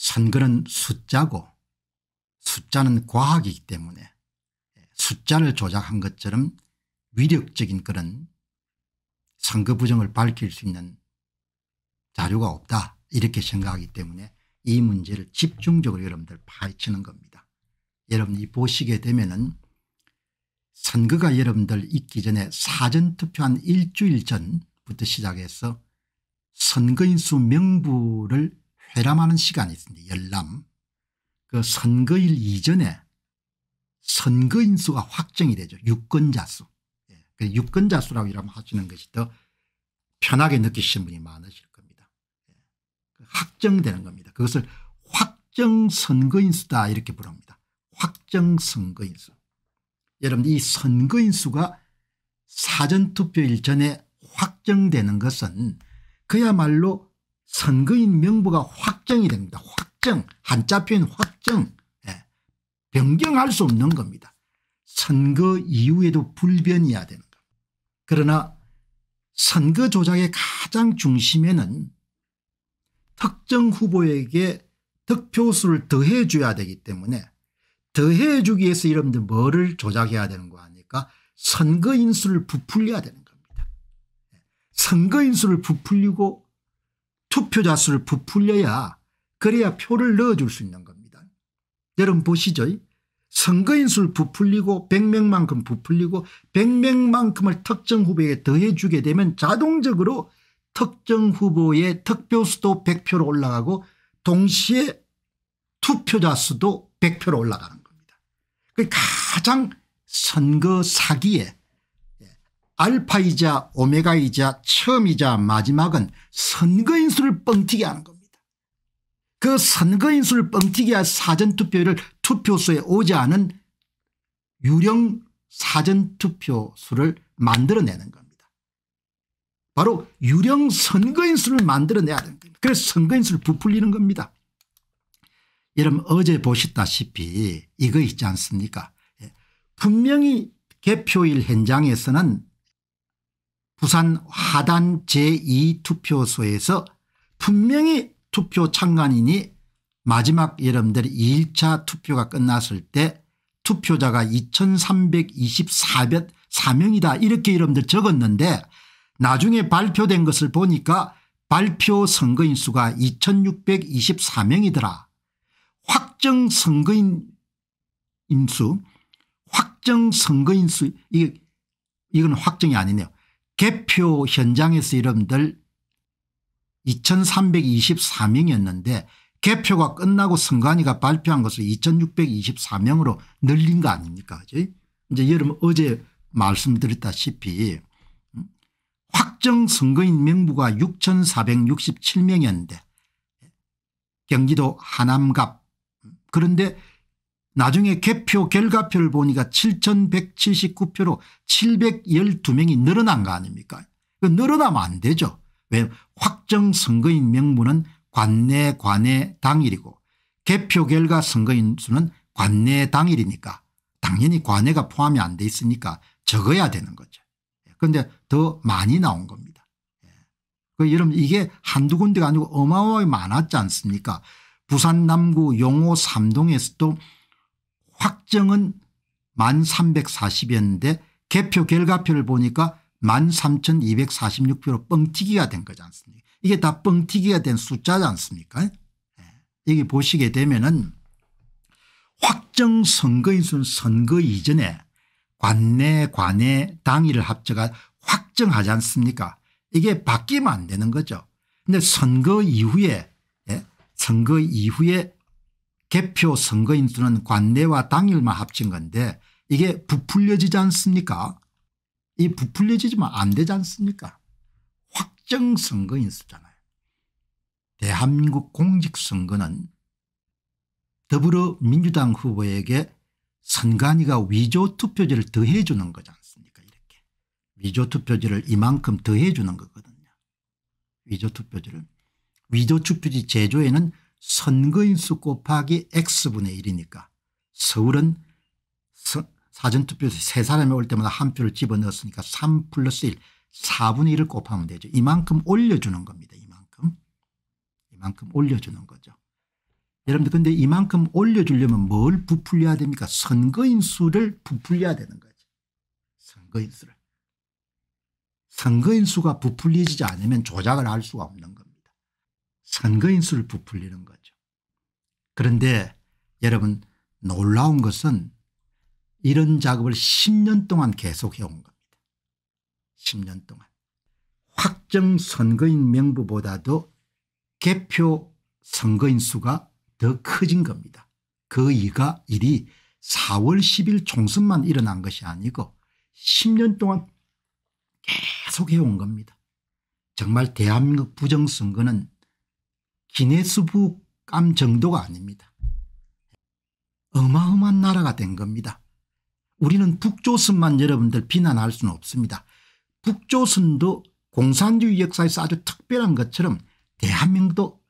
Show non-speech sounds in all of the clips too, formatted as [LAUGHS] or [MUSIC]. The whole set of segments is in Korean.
선거는 숫자고 숫자는 과학이기 때문에 예, 숫자를 조작한 것처럼 위력적인 그런 선거 부정을 밝힐 수 있는 자료가 없다 이렇게 생각하기 때문에 이 문제를 집중적으로 여러분들 파헤치는 겁니다. 여러분이 보시게 되면은 선거가 여러분들 있기 전에 사전투표 한 일주일 전부터 시작해서 선거인수 명부를 회람하는 시간이 있습니다. 열람. 그 선거일 이전에 선거인 수가 확정이 되죠. 유권자 수. 예. 그 유권자 수라고 이러면 하시는 것이 더 편하게 느끼시는 분이 많으실 겁니다. 예. 그 확정되는 겁니다. 그것을 확정 선거인 수다 이렇게 부릅니다. 확정 선거인 수. 여러분 이 선거인 수가 사전투표일 전에 확정되는 것은 그야말로 선거인 명부가 확정이 됩니다. 확정 한자 표현 확정 예. 변경할 수 없는 겁니다. 선거 이후에도 불변이어야 되는 겁니다. 그러나 선거 조작의 가장 중심에는 특정 후보에게 득표수를 더해 줘야 되기 때문에 더해 주기 위해서 여러분들 뭐를 조작해야 되는 거 아닙니까 선거인수를 부풀려야 되는 겁니다. 예. 선거인수를 부풀리고 투표자 수를 부풀려야 그래야 표를 넣어줄 수 있는 겁니다. 여러분 보시죠. 선거인 수를 부풀리고 100명만큼 부풀리고 100명만큼을 특정 후보에게 더해주게 되면 자동적으로 특정 후보의 득표수도 100표로 올라가고 동시에 투표자 수도 100표로 올라가는 겁니다. 가장 선거 사기에 알파이자 오메가이자 처음이자 마지막은 선거인수를 뻥튀기 하는 겁니다. 그 선거인수를 뻥튀기한 사전투표를 투표소에 오지 않은 유령 사전투표수를 만들어내는 겁니다. 바로 유령 선거인수를 만들어내야 되는 겁니다 그래서 선거인수를 부풀리는 겁니다. 여러분 어제 보셨다시피 이거 있지 않습니까 예. 분명히 개표일 현장에서는 부산 하단 제2투표소에서 분명히 투표 참관인이 마지막 여러분들 2차 투표가 끝났을 때 투표자가 2324명이다 이렇게 여러분들 적었는데 나중에 발표된 것을 보니까 발표 선거인 수가 2624명이더라. 확정 선거인 임수 확정 선거인 수 이게 이건 확정이 아니네요. 개표 현장에서 여러분들 2324명이었는데 개표가 끝나고 선관위가 발표한 것을 2624명으로 늘린 거 아닙니까 그지? 이제 여러분 어제 말씀드렸다시피 음, 확정 선거인 명부가 6467명이었는데 경기도 하남갑 음, 그런데 나중에 개표 결과표를 보니까 7179표로 712명이 늘어난 거 아닙니까 늘어나면 안 되죠. 왜 확정 선거인 명부는 관내 관내 당일이고 개표 결과 선거인 수는 관내 당일이니까 당연히 관내가 포함이 안 돼 있으니까 적어야 되는 거죠. 예, 그런데 더 많이 나온 겁니다. 예. 그 여러분 이게 한두 군데가 아니고 어마어마하게 많았지 않습니까 부산 남구 용호 삼동에서도 확정은 1340이었는데 개표 결과표를 보니까 13,246표로 뻥튀기가 된 거지 않습니까 이게 다 뻥튀기가 된 숫자지 않습니까 예. 여기 보시게 되면 은 확정 선거인수는 선거 이전에 관내 관내 당일을 합쳐가 확정하지 않습니까 이게 바뀌면 안 되는 거죠. 근데 선거 이후에 예? 선거 이후에 개표 선거인 수는 관내와 당일만 합친 건데 이게 부풀려지지 않습니까 이 부풀려지지만 안 되지 않습니까 확정 선거인 수잖아요. 대한민국 공직선거는 더불어민주당 후보에게 선관위가 위조 투표지를 더해 주는 거지 않습니까 이렇게 위조 투표지를 이만큼 더해 주는 거거든요. 위조 투표지를 위조 투표지 제조에는 선거인수 곱하기 x분의 1이니까 서울은 사전투표에서 세 사람이 올 때마다 한 표를 집어넣었으니까 3 플러스 1 4분의 1을 곱하면 되죠. 이만큼 올려주는 겁니다. 이만큼. 이만큼 올려주는 거죠. 여러분들 근데 이만큼 올려주려면 뭘 부풀려야 됩니까 선거인수를 부풀려야 되는 거죠. 선거인수를. 선거인수가 부풀리지 않으면 조작을 할 수가 없는 겁니다. 선거인 수를 부풀리는 거죠. 그런데 여러분 놀라운 것은 이런 작업을 10년 동안 계속해온 겁니다. 10년 동안. 확정 선거인 명부보다도 개표 선거인 수가 더 커진 겁니다. 그 이가 일이 4월 10일 총선만 일어난 것이 아니고 10년 동안 계속해온 겁니다. 정말 대한민국 부정선거는 기네스북감 정도가 아닙니다. 어마어마한 나라가 된 겁니다. 우리는 북조선만 여러분들 비난할 수는 없습니다. 북조선도 공산주의 역사에서 아주 특별한 것처럼 대한민국도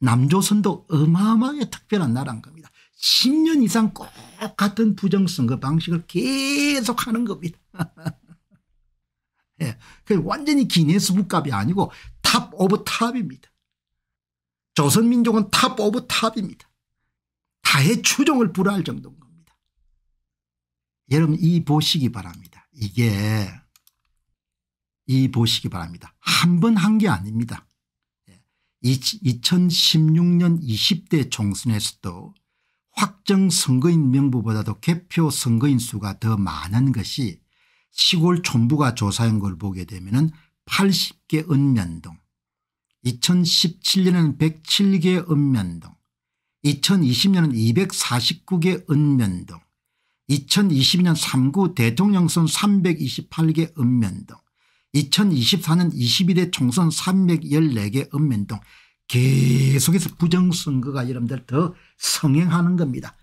남조선도 어마어마하게 특별한 나라인 겁니다. 10년 이상 꼭 같은 부정선거 방식을 계속 하는 겁니다. 네, [LAUGHS] 완전히 기네스북값이 아니고 탑 오브 탑입니다. 조선민족은 탑 오브 탑입니다. 다의 추종을 불허할 정도인 겁니다. 여러분 이 보시기 바랍니다. 이게 이 보시기 바랍니다. 한 번 한 게 아닙니다. 2016년 예. 20대 총선에서도 확정 선거인 명부보다도 개표 선거인 수가 더 많은 것이 시골 촌부가 조사한 걸 보게 되면 80개 읍면동 2017년에는 107개의 읍면동 2020년은 249개 읍면동 2022년 3구 대통령선 328개 읍면동 2024년 22대 총선 314개 읍면동 계속해서 부정선거가 여러분들 더 성행하는 겁니다.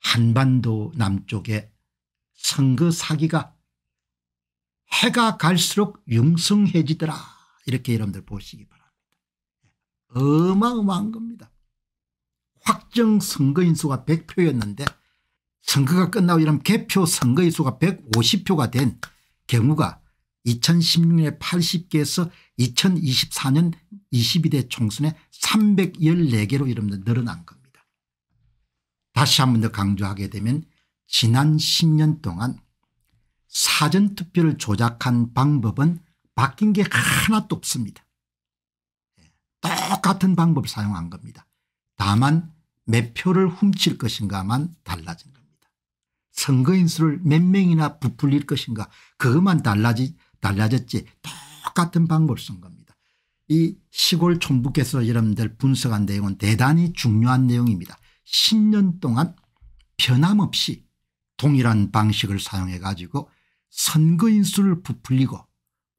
한반도 남쪽에 선거 사기가 해가 갈수록 융성해지더라 이렇게 여러분들 보시기 바랍니다. 어마어마한 겁니다. 확정 선거인수가 100표였는데 선거가 끝나고 이런 개표 선거인수가 150표가 된 경우가 2016년에 80개에서 2024년 22대 총선에 314개로 이름 늘어난 겁니다. 다시 한 번 더 강조하게 되면 지난 10년 동안 사전투표를 조작한 방법은 바뀐 게 하나도 없습니다. 똑같은 방법을 사용한 겁니다. 다만 몇 표를 훔칠 것인가만 달라진 겁니다. 선거인 수를 몇 명이나 부풀릴 것인가 그것만 달라지, 달라졌지 똑같은 방법을 쓴 겁니다. 이 시골 총부께서 여러분들 분석한 내용은 대단히 중요한 내용입니다. 10년 동안 변함없이 동일한 방식을 사용해 가지고 선거인수를 부풀리고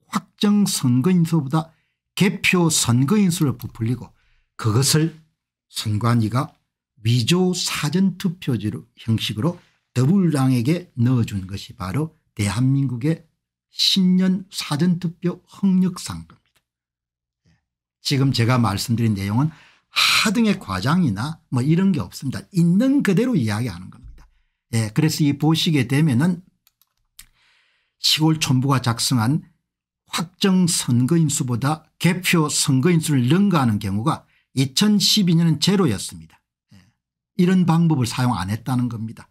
확정 선거인수보다 개표 선거인 수를 부풀리고 그것을 선관위가 위조 사전투표지 형식으로 더불당에게 넣어준 것이 바로 대한민국의 신년 사전투표 흥력상금입니다. 지금 제가 말씀드린 내용은 하등의 과장이나 뭐 이런 게 없습니다. 있는 그대로 이야기하는 겁니다. 예, 그래서 이 보시게 되면은 시골 촌부가 작성한 확정 선거인 수보다 개표 선거인 수를 능가하는 경우가 2012년은 제로였습니다. 예. 이런 방법을 사용 안 했다는 겁니다.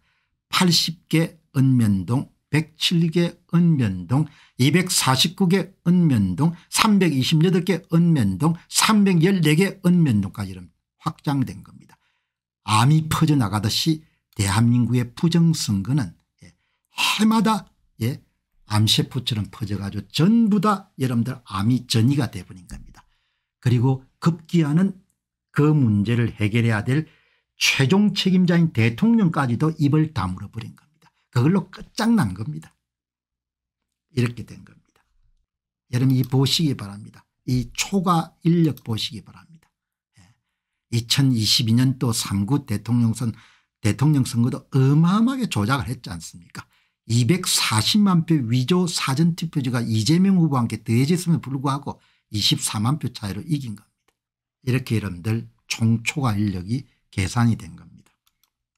80개 은면동 107개 은면동 249개 은면동 328개 은면동 314개 은면동까지 확장된 겁니다. 암이 퍼져나가듯이 대한민국의 부정선거는 예, 해마다 예, 암세포처럼 퍼져가지고 전부 다 여러분들 암이 전이가 돼버린 겁니다. 그리고 급기야는 그 문제를 해결해야 될 최종 책임자인 대통령까지도 입을 다물어 버린 겁니다. 그걸로 끝장난 겁니다. 이렇게 된 겁니다. 여러분 이 보시기 바랍니다. 이 초과 인력 보시기 바랍니다. 2022년도 예. 3구 대통령 선 대통령 선거도 어마어마하게 조작을 했지 않습니까? 240만 표 위조 사전투표지가 이재명 후보와 함께 더해졌음에 불구하고 24만 표 차이로 이긴 겁니다. 이렇게 여러분들 총초과 인력이 계산이 된 겁니다.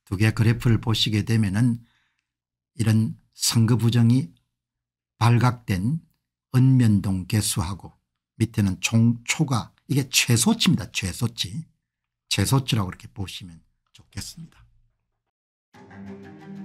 두개 그래프를 보시게 되면 은 이런 선거 부정이 발각된 은면동 개수하고 밑에는 총초가 이게 최소치입니다. 최소치. 최소치라고 이렇게 보시면 좋겠습니다.